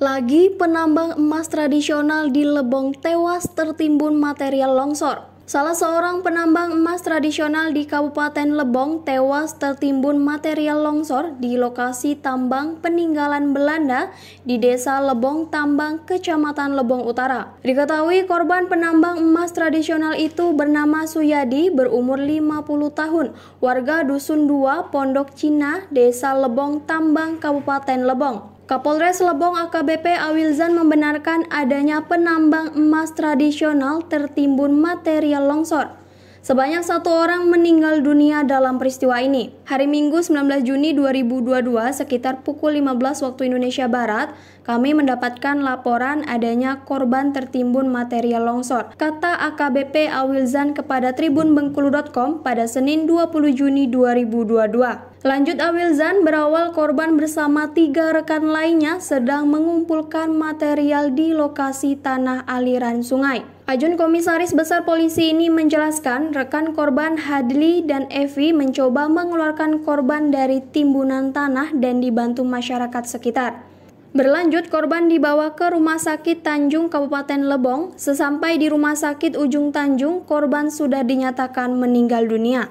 Lagi penambang emas tradisional di Lebong tewas tertimbun material longsor. Salah seorang penambang emas tradisional di Kabupaten Lebong tewas tertimbun material longsor di lokasi tambang peninggalan Belanda di Desa Lebong Tambang, Kecamatan Lebong Utara. Diketahui korban penambang emas tradisional itu bernama Suyadi berumur 50 tahun, warga Dusun 2 Pondok Cina, Desa Lebong Tambang, Kabupaten Lebong. Kapolres Lebong AKBP Awilzan membenarkan adanya penambang emas tradisional tertimbun material longsor. Sebanyak satu orang meninggal dunia dalam peristiwa ini. Hari Minggu 19 Juni 2022 sekitar pukul 15 waktu Indonesia Barat, kami mendapatkan laporan adanya korban tertimbun material longsor. Kata AKBP Awilzan kepada Tribun Bengkulu.com pada Senin 20 Juni 2022. Lanjut Awilzan berawal korban bersama tiga rekan lainnya sedang mengumpulkan material di lokasi tanah aliran sungai. Ajun Komisaris Besar Polisi ini menjelaskan rekan korban Hadli dan Evi mencoba mengeluarkan korban dari timbunan tanah dan dibantu masyarakat sekitar. Berlanjut, korban dibawa ke Rumah Sakit Tanjung Kabupaten Lebong. Sesampai di Rumah Sakit Ujung Tanjung, korban sudah dinyatakan meninggal dunia.